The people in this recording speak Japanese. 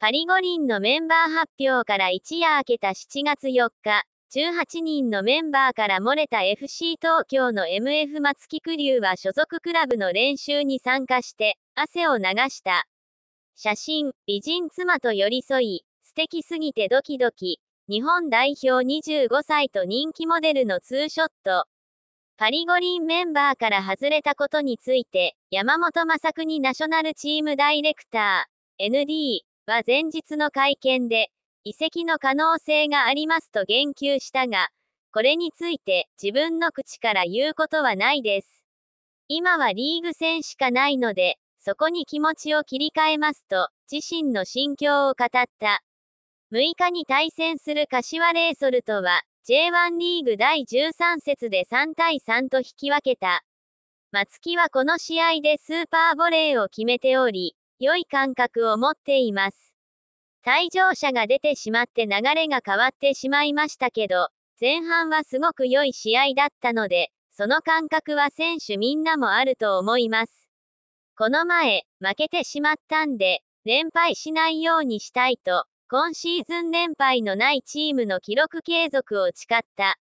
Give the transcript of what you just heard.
パリ五輪のメンバー発表から一夜明けた7月4日、18人のメンバーから漏れた FC 東京の MF 松木玖龍は所属クラブの練習に参加して、汗を流した。写真、美人妻と寄り添い、素敵すぎてドキドキ、日本代表25歳と人気モデルのツーショット。パリ五輪メンバーから外れたことについて、山本雅にナショナルチームダイレクター、ND、は前日の会見で、移籍の可能性がありますと言及したが、これについて自分の口から言うことはないです。今はリーグ戦しかないので、そこに気持ちを切り替えますと、自身の心境を語った。6日に対戦する柏レイソルとは、J1 リーグ第13節で3対3と引き分けた。松木はこの試合でスーパーボレーを決めており、良い感覚を持っています。退場者が出てしまって流れが変わってしまいましたけど、前半はすごく良い試合だったので、その感覚は選手みんなもあると思います。この前、負けてしまったんで、連敗しないようにしたいと、今シーズン連敗のないチームの記録継続を誓った。